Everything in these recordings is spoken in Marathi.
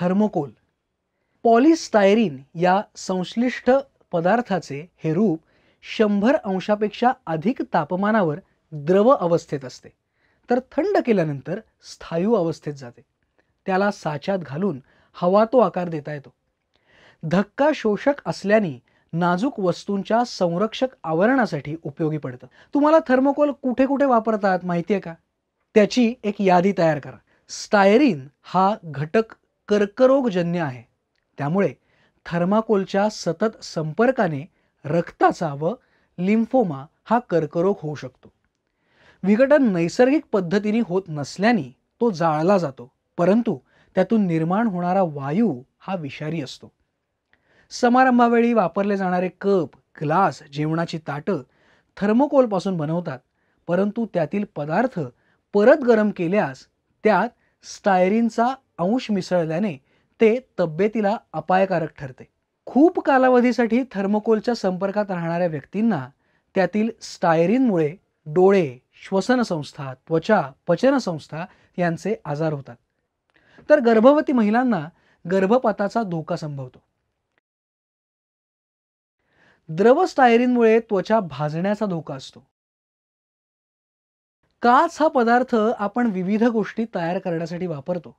थर्मोकोल पॉलिस्टायरीन या संश्लिष्ट पदार्थाचे हे रूप शंभर अंशापेक्षा अधिक तापमानावर द्रव अवस्थेत असते तर थंड केल्यानंतर स्थायू अवस्थेत जाते त्याला साच्यात घालून हवा तो आकार देता येतो धक्का शोषक असल्याने नाजूक वस्तूंच्या संरक्षक आवरणासाठी उपयोगी पडतं तुम्हाला थर्मोकोल कुठे कुठे वापरतात माहिती आहे का त्याची एक यादी तयार करा स्टायरीन हा घटक कर्करोगजन्य आहे त्यामुळे थर्माकोलच्या सतत संपर्काने रक्ताचा व लिम्फोमा हा कर्करोग होऊ शकतो विघटन नैसर्गिक पद्धतीने होत नसल्याने तो जाळला जातो परंतु त्यातून निर्माण होणारा वायू हा विषारी असतो समारंभावेळी वापरले जाणारे कप ग्लास जेवणाची ताटं थर्मोकोलपासून बनवतात परंतु त्यातील पदार्थ परत गरम केल्यास त्यात स्टायरीनचा अंश मिसळल्याने ते तब्येतीला अपायकारक ठरते खूप कालावधीसाठी थर्मोकोलच्या संपर्कात राहणाऱ्या व्यक्तींना त्यातील स्टायरिनमुळे डोळे श्वसनसंस्था त्वचा पचनसंस्था यांचे आजार होतात तर गर्भवती महिलांना गर्भपाताचा धोका संभवतो द्रव स्टायरिनमुळे त्वचा भाजण्याचा धोका असतो काच हा पदार्थ आपण विविध गोष्टी तयार करण्यासाठी वापरतो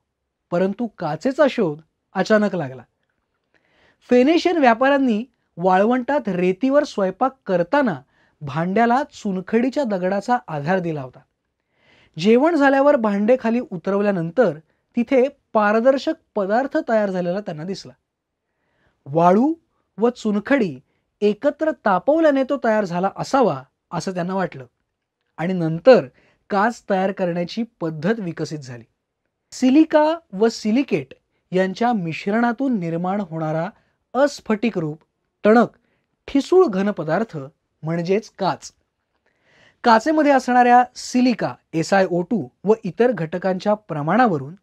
परंतु काचेचा शोध अचानक लागला फेनेशियन व्यापाऱ्यांनी वाळवंटात रेतीवर स्वयंपाक करताना भांड्याला चुनखडीच्या दगडाचा आधार दिला होता जेवण झाल्यावर भांडे खाली उतरवल्यानंतर तिथे पारदर्शक पदार्थ तयार झालेला त्यांना दिसला वाळू व चुनखडी एकत्र तापवल्याने तो तयार झाला असावा असं त्यांना वाटलं आणि नंतर काच तयार करण्याची पद्धत विकसित झाली सिलिका व सिलिकेट यांच्या मिश्रणातून निर्माण होणारा अस्फटिक रूप टणक ठिसूळ घनपदार्थ म्हणजेच काच काचेमध्ये असणाऱ्या silica S I O two व इतर घटकांच्या प्रमाणावरून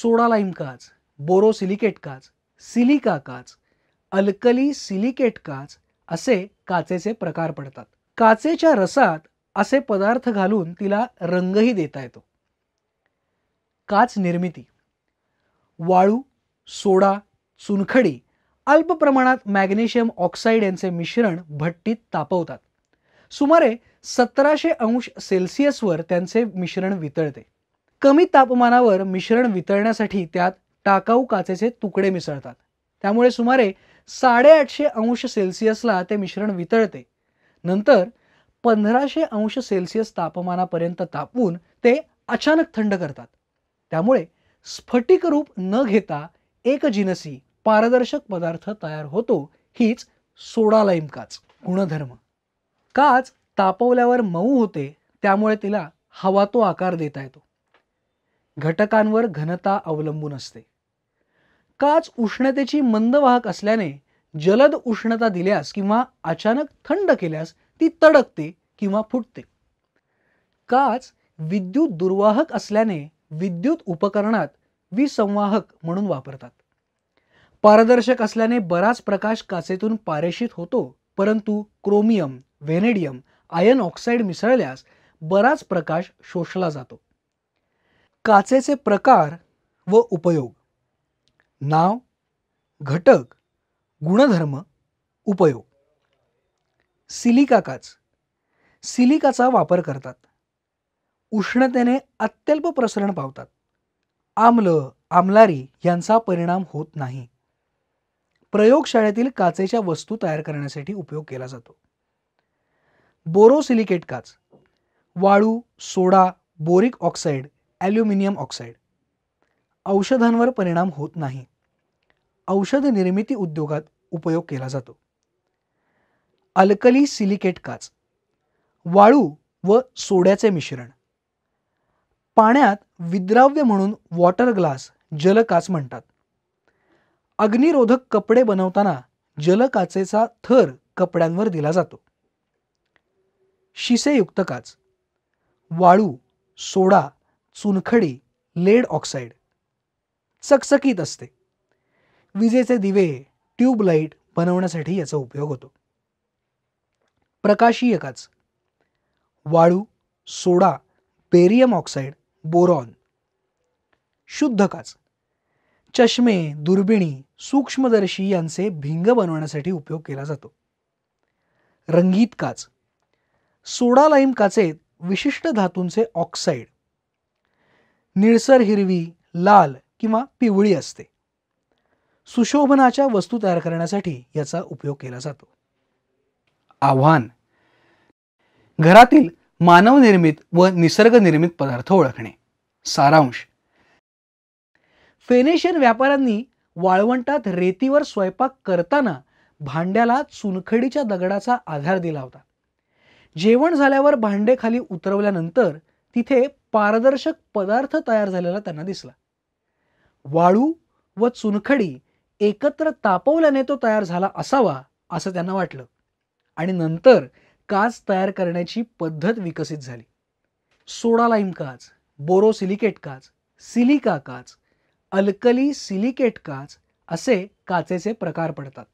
सोडालाईम काच बोरोसिलिकेट काच सिलिका काच अल्कली सिलिकेट काच असे काचेचे प्रकार पडतात काचेच्या रसात असे पदार्थ घालून तिला रंगही देता येतो काच निर्मिती वाळू सोडा चुनखडी अल्प प्रमाणात मॅग्नेशियम ऑक्साईड यांचे मिश्रण भट्टीत तापवतात सुमारे सतराशे अंश सेल्सिअसवर त्यांचे मिश्रण वितळते कमी तापमानावर मिश्रण वितळण्यासाठी त्यात टाकाऊ काचेचे तुकडे मिसळतात त्यामुळे सुमारे साडेआठशे अंश सेल्सिअसला ते मिश्रण वितळते नंतर पंधराशे अंश सेल्सिअस तापमानापर्यंत तापवून ते अचानक थंड करतात त्यामुळे स्फटिक रूप न घेता एकजिनसी पारदर्शक पदार्थ तयार होतो हीच सोडालाईम काच गुणधर्म काच तापवल्यावर मऊ होते त्यामुळे तिला हवा तो आकार देता येतो घटकांवर घनता अवलंबून असते काच उष्णतेची मंदवाहक असल्याने जलद उष्णता दिल्यास किंवा अचानक थंड केल्यास ती तडकते किंवा फुटते काच विद्युत दुर्वाहक असल्याने विद्युत उपकरणात विसंवाहक म्हणून वापरतात पारदर्शक असल्याने बराच प्रकाश काचेतून पारेषित होतो परंतु क्रोमियम व्हेनेडियम आयन ऑक्साईड मिसळल्यास बराच प्रकाश शोषला जातो काचेचे प्रकार व उपयोग नाव घटक गुणधर्म उपयोग सिलिका काच सिलिकाचा वापर करतात उष्णतेने अत्यल्प प्रसरण पावतात आम्ल आमलारी यांचा परिणाम होत नाही प्रयोगशाळेतील काचेच्या वस्तू तयार करण्यासाठी उपयोग केला जातो बोरोसिलिकेट काच वाळू soda boric oxide aluminium oxide औषधांवर परिणाम होत नाही औषध निर्मिती उद्योगात उपयोग केला जातो अल्कली सिलिकेट काच वाळू व सोड्याचे मिश्रण पाण्यात विद्राव्य म्हणून वॉटर ग्लास जलकाच म्हणतात अग्निरोधक कपडे बनवताना जलकाचेचा थर कपड्यांवर दिला जातो शिसेयुक्त काच वाळू सोडा चुनखडी लेड ऑक्साईड चकचकीत असते विजेचे दिवे ट्यूबलाईट बनवण्यासाठी याचा उपयोग होतो प्रकाशीय काच वाळू सोडा बेरियम ऑक्साईड बोरॉन शुद्ध काच चष्मे दुर्बिणी सूक्ष्मदर्शी यांचे भिंग बनवण्यासाठी उपयोग केला जातो रंगीत काच सोडा लाईम काचेत विशिष्ट धातूंचे ऑक्साईड निळसर हिरवी लाल किंवा पिवळी असते सुशोभनाच्या वस्तू तयार करण्यासाठी याचा उपयोग केला जातो आव्हान घरातील मानवनिर्मित व निसर्गनिर्मित पदार्थ ओळखणे सारांश फेनेशियन व्यापाऱ्यांनी वाळवंटात रेतीवर स्वयंपाक करताना भांड्याला चुनखडीच्या दगडाचा आधार दिला होता जेवण झाल्यावर भांडे खाली उतरवल्यानंतर तिथे पारदर्शक पदार्थ तयार झालेला त्यांना दिसला वाळू व चुनखडी एकत्र तापवल्याने तो तयार झाला असावा असं त्यांना वाटलं आणि नंतर काच तयार करण्याची पद्धत विकसित झाली सोडा लाईम काच बोरोसिलिकेट काच सिलिका काच अल्कली सिलिकेट काच असे काचेचे प्रकार पडतात